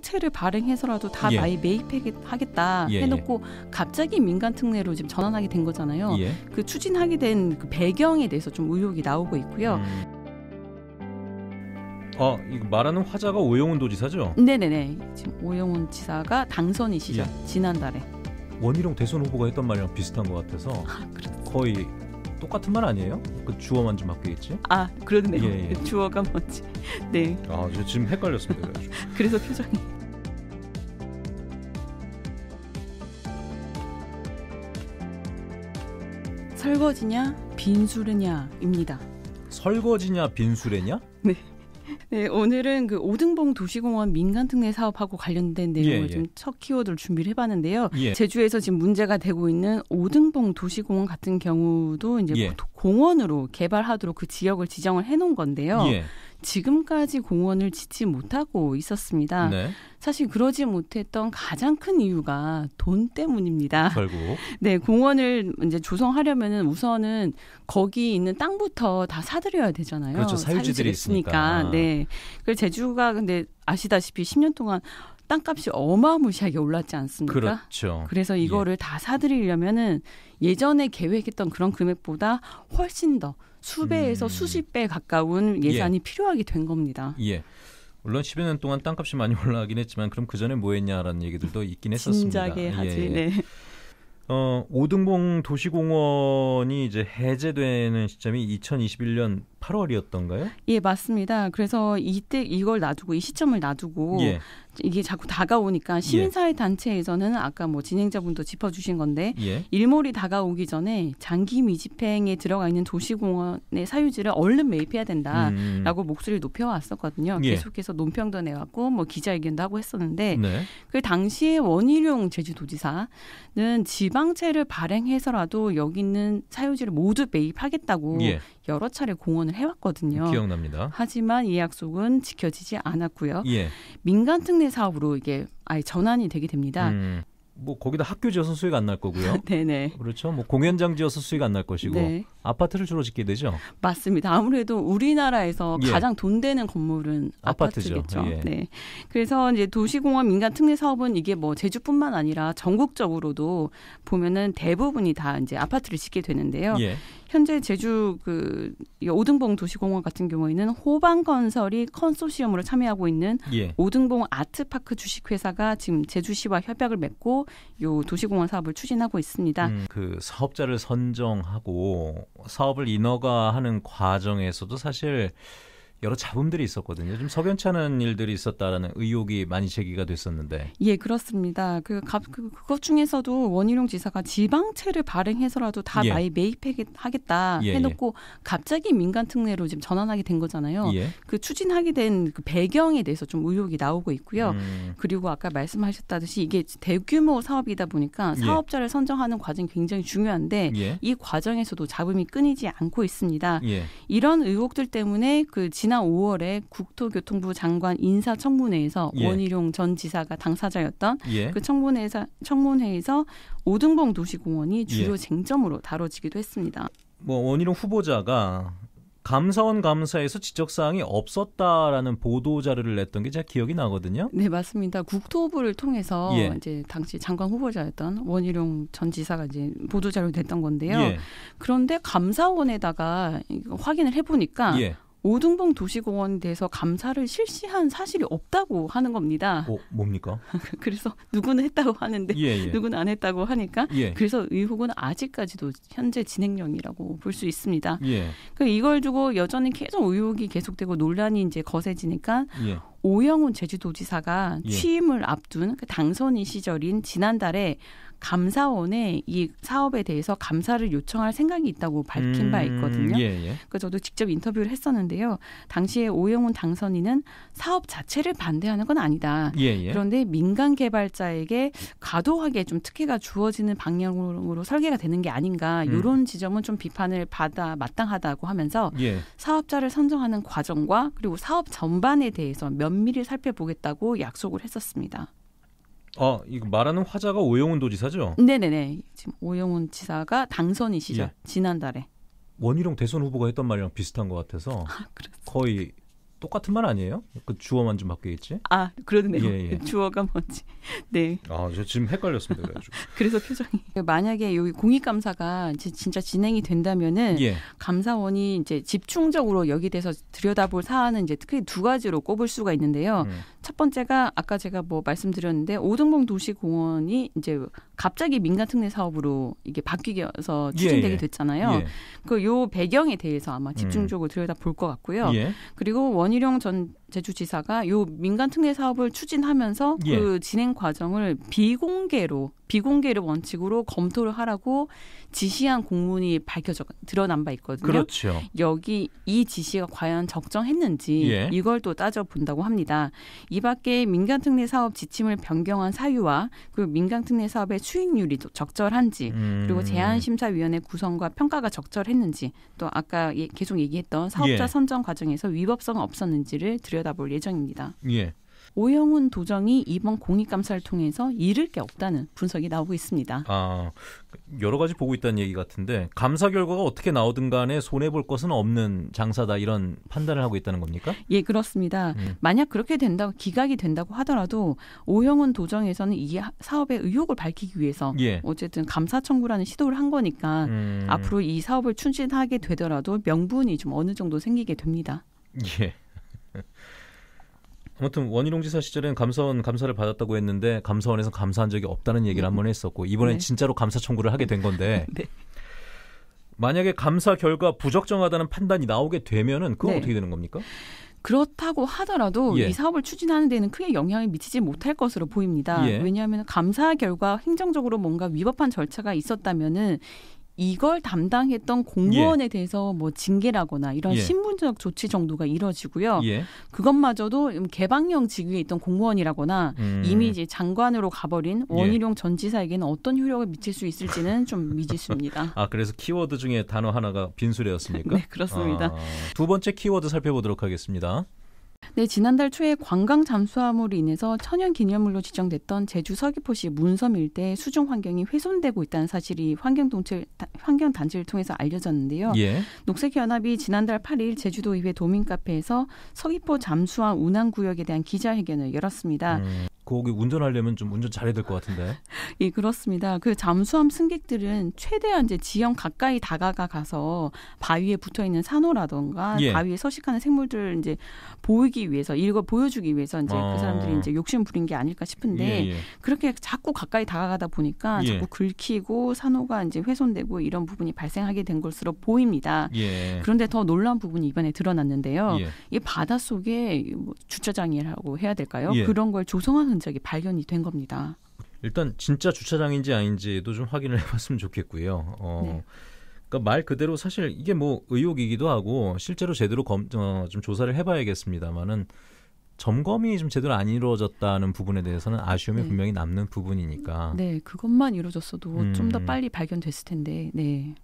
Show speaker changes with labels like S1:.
S1: 상체를 발행해서라도 다 예. 많이 매입하겠다 예, 예. 해놓고 갑자기 민간 특례로 지금 전환하게 된 거잖아요. 예. 그 추진하게 된그 배경에 대해서 좀 의혹이 나오고 있고요.
S2: 음. 아, 이거 말하는 화자가 오영훈 도지사죠?
S1: 네네네. 지금 오영훈 지사가 당선이시죠. 예. 지난달에.
S2: 원희룡 대선 후보가 했던 말이랑 비슷한 것 같아서 아, 거의 똑같은 말 아니에요? 그 주어만 좀 바뀌겠지? 아 그러네요. 예, 예. 주어가 뭔지. 네. 아 지금 헷갈렸습니다. 그래서 표정이.
S1: 설거지냐 빈수레냐입니다.
S2: 설거지냐 빈수레냐? 네.
S1: 네, 오늘은 그 오등봉 도시공원 민간특례 사업하고 관련된 예, 내용을 예, 예. 좀첫 키워드를 준비를 해봤는데요. 예. 제주에서 지금 문제가 되고 있는 오등봉 도시공원 같은 경우도 이제 예. 공원으로 개발하도록 그 지역을 지정을 해놓은 건데요. 예. 지금까지 공원을 짓지 못하고 있었습니다. 네. 사실 그러지 못했던 가장 큰 이유가 돈 때문입니다. 결국 네 공원을 이제 조성하려면 우선은 거기 있는 땅부터 다 사들여야 되잖아요. 그렇죠 사유지들이 있으니까. 있으니까. 네. 그 제주가 근데 아시다시피 10년 동안 땅값이 어마무시하게 올랐지 않습니까?
S2: 그렇죠.
S1: 그래서 예. 이거를 예. 다 사들이려면은 예전에 계획했던 그런 금액보다 훨씬 더 수배에서 음. 수십 배 가까운 예산이 예. 필요하게 된 겁니다.
S2: 예. 물론 10여 년 동안 땅값이 많이 올라가긴 했지만 그럼 그 전에 뭐 했냐라는 얘기들도 있긴 했었습니다. 진작에 예, 하지. 예. 네. 어, 오등봉 도시공원이 이제 해제되는 시점이 2021년 8월이었던가요?
S1: 예, 맞습니다. 그래서 이때 이걸 놔두고 이 시점을 놔두고 예. 이게 자꾸 다가오니까 예. 시민사회 단체에서는 아까 뭐 진행자분도 짚어주신 건데 예. 일몰이 다가오기 전에 장기 미집행에 들어가 있는 도시공원의 사유지를 얼른 매입해야 된다라고 음. 목소리를 높여왔었거든요. 예. 계속해서 논평도 내왔고 뭐 기자회견도 하고 했었는데 네. 그 당시에 원희룡 제주도지사는 지방채를 발행해서라도 여기 있는 사유지를 모두 매입하겠다고 예. 여러 차례 공언을 제안을 해왔거든요. 기억납니다. 하지만 이 약속은 지켜지지 않았고요. 예. 민간 특례 사업으로 이게 아예 전환이 되게 됩니다.
S2: 음. 뭐 거기다 학교 지어서 수익 안날 거고요. 네네. 그렇죠. 뭐 공연장 지어서 수익 안날 것이고 네. 아파트를 주로 짓게 되죠.
S1: 맞습니다. 아무래도 우리나라에서 예. 가장 돈 되는 건물은 아파트죠. 아파트겠죠. 예. 네. 그래서 이제 도시공원 민간 특례 사업은 이게 뭐 제주뿐만 아니라 전국적으로도 보면은 대부분이 다 이제 아파트를 짓게 되는데요. 예. 현재 제주 그 오등봉 도시공원 같은 경우에는 호방 건설이 컨소시엄으로 참여하고 있는 예. 오등봉 아트파크 주식회사가 지금 제주시와 협약을 맺고 요 도시공원 사업을 추진하고 있습니다.
S2: 음, 그 사업자를 선정하고 사업을 인허가하는 과정에서도 사실 여러 잡음들이 있었거든요. 좀 석연치 않은 일들이 있었다라는 의혹이 많이 제기가 됐었는데.
S1: 예, 그렇습니다. 그, 가, 그 그것 중에서도 원희룡 지사가 지방채를 발행해서라도 다 예. 많이 매입하겠다 예, 예, 해놓고 예. 갑자기 민간 특례로 지금 전환하게 된 거잖아요. 예. 그 추진하게 된그 배경에 대해서 좀 의혹이 나오고 있고요. 음. 그리고 아까 말씀하셨다듯이 이게 대규모 사업이다 보니까 예. 사업자를 선정하는 과정이 굉장히 중요한데 이 과정에서도 잡음이 끊이지 않고 있습니다. 이런 의혹들 때문에 그 진. 지난 5월에 국토교통부 장관 인사 청문회에서 예. 원희룡 전 지사가 당사자였던 예. 그 청문회에서 청문회에서 오등봉 도시공원이 예. 주요 예. 쟁점으로 다뤄지기도 했습니다.
S2: 뭐 원희룡 후보자가 감사원 감사에서 지적 사항이 없었다라는 보도 자료를 냈던 게 제가 기억이 나거든요. 네, 맞습니다.
S1: 국토부를 통해서 예. 이제 당시 장관 후보자였던 원희룡 전 지사가 이제 보도 자료를 냈던 건데요. 예. 그런데 감사원에다가 확인을 해 보니까 예. 오등봉 도시공원 대해서 감사를 실시한 사실이 없다고 하는 겁니다. 어,
S2: 뭡니까?
S1: 그래서 누구는 했다고 하는데 예, 예. 누구는 안 했다고 하니까 예. 그래서 의혹은 아직까지도 현재 진행형이라고 볼 수 있습니다. 예. 그 이걸 두고 여전히 계속 의혹이 계속되고 논란이 이제 거세지니까 예. 오영훈 제주도지사가 예. 취임을 앞둔 그 당선인 시절인 지난달에 감사원에 이 사업에 대해서 감사를 요청할 생각이 있다고 밝힌 음, 바 있거든요. 예, 예. 그 저도 직접 인터뷰를 했었는데요. 당시에 오영훈 당선인은 사업 자체를 반대하는 건 아니다. 예, 예, 그런데 민간 개발자에게 과도하게 좀 특혜가 주어지는 방향으로 설계가 되는 게 아닌가 음. 이런 지점은 좀 비판을 받아 마땅하다고 하면서 예. 사업자를 선정하는 과정과 그리고 사업 전반에 대해서 면밀히 살펴보겠다고 약속을
S2: 했었습니다. 아, 이거 말하는 화자가 오영훈 도지사죠?
S1: 네네네. 지금 오영훈 지사가 당선이시죠. 예. 지난달에.
S2: 원희룡 대선 후보가 했던 말이랑 비슷한 것 같아서 아, 거의 똑같은 말 아니에요? 그 주어만 좀 바뀌겠지?
S1: 아 그러네요. 예, 예. 주어가 뭔지.
S2: 네. 아저 지금 헷갈렸습니다. 그래가지고.
S1: 그래서 표정이. 만약에 여기 공익감사가 진짜 진행이 된다면은 예. 감사원이 이제 집중적으로 여기 대해서 들여다볼 사안은 이제 크게 두 가지로 꼽을 수가 있는데요. 음. 첫 번째가 아까 제가 뭐 말씀드렸는데 오등봉 도시공원이 이제 갑자기 민간특례 사업으로 이게 바뀌어서 예, 추진되게 예. 됐잖아요. 예, 예. 그 그요 배경에 대해서 아마 집중적으로 음. 들여다 볼 것 같고요. 예. 그리고 원희룡 전 제주지사가 요 민간 특례 사업을 추진하면서 예. 그 진행 과정을 비공개로 비공개를 원칙으로 검토를 하라고 지시한 공문이 밝혀져 드러난 바 있거든요. 그렇죠. 여기 이 지시가 과연 적정했는지 예. 이걸 또 따져 본다고 합니다. 이밖에 민간 특례 사업 지침을 변경한 사유와 그리고 민간 특례 사업의 수익률이 적절한지 음. 그리고 제한 심사 위원회 구성과 평가가 적절했는지 또 아까 예, 계속 얘기했던 사업자 예. 선정 과정에서 위법성 은 없었는지를 들여 들여다볼 예정입니다. 예. 오영훈 도정이 이번 공익감사를 통해서 잃을 게 없다는 분석이 나오고 있습니다.
S2: 아, 여러 가지 보고 있다는 얘기 같은데 감사 결과가 어떻게 나오든 간에 손해 볼 것은 없는 장사다 이런 판단을 하고 있다는 겁니까?
S1: 예, 그렇습니다. 음. 만약 그렇게 된다고 기각이 된다고 하더라도 오영훈 도정에서는 이 사업의 의혹을 밝히기 위해서 예. 어쨌든 감사 청구라는 시도를 한 거니까 음. 앞으로 이 사업을 추진하게 되더라도 명분이 좀 어느 정도 생기게 됩니다.
S2: 예. 아무튼 원희룡 지사 시절엔 감사원 감사를 받았다고 했는데 감사원에서 감사한 적이 없다는 얘기를 한번 네. 했었고 이번엔 네. 진짜로 감사 청구를 하게 된 건데 네. 만약에 감사 결과 부적정하다는 판단이 나오게 되면은 그건 네. 어떻게 되는 겁니까?
S1: 그렇다고 하더라도 예. 이 사업을 추진하는 데는 크게 영향을 미치지 못할 것으로 보입니다. 예. 왜냐하면 감사 결과 행정적으로 뭔가 위법한 절차가 있었다면은 이걸 담당했던 공무원에 예. 대해서 뭐 징계라거나 이런 예. 신분적 조치 정도가 이뤄지고요. 예. 그것마저도 음, 개방형 직위에 있던 공무원이라거나 음. 이미 이제 장관으로 가버린 예. 원희룡 전 지사에게는 어떤 효력을 미칠 수 있을지는 좀
S2: 미지수입니다. 아 그래서 키워드 중에 단어 하나가 빈수레였습니까? 네 그렇습니다. 아, 두 번째 키워드 살펴보도록 하겠습니다.
S1: 네, 지난달 초에 관광 잠수함으로 인해서 천연 기념물로 지정됐던 제주 서귀포시 문섬 일대 수중 환경이 훼손되고 있다는 사실이 환경동체, 환경단체를 통해서 알려졌는데요. 예. 녹색연합이 지난달 8일 제주도의회 도민카페에서 서귀포 잠수함 운항구역에 대한 기자회견을 열었습니다.
S2: 음. 거기 운전하려면 좀 운전 잘해야 될 것 같은데.
S1: 예, 그렇습니다. 그 잠수함 승객들은 최대한 이제 지형 가까이 다가가 가서 바위에 붙어 있는 산호라던가 예. 바위에 서식하는 생물들을 이제 보이기 위해서 이걸 보여주기 위해서 이제 아. 그 어. 사람들이 이제 욕심 부린 게 아닐까 싶은데 예, 예. 그렇게 자꾸 가까이 다가가다 보니까 예. 자꾸 긁히고 산호가 이제 훼손되고 이런 부분이 발생하게 된 것으로 보입니다. 예. 그런데 더 놀라운 부분이 이번에 드러났는데요. 예. 이 바닷속에 뭐 주차장이라고 해야 될까요? 그런 걸 조성하는 흔적이 발견이 된 겁니다.
S2: 일단 진짜 주차장인지 아닌지도 좀 확인을 해봤으면 좋겠고요. 어, 네. 그러니까 말 그대로 사실 이게 뭐 의혹이기도 하고 실제로 제대로 검, 어, 좀 조사를 해봐야겠습니다만은 점검이 좀 제대로 안 이루어졌다는 부분에 대해서는 아쉬움이 네. 분명히 남는 부분이니까.
S1: 네, 그것만 이루어졌어도 음. 좀더 빨리 발견됐을 텐데. 네.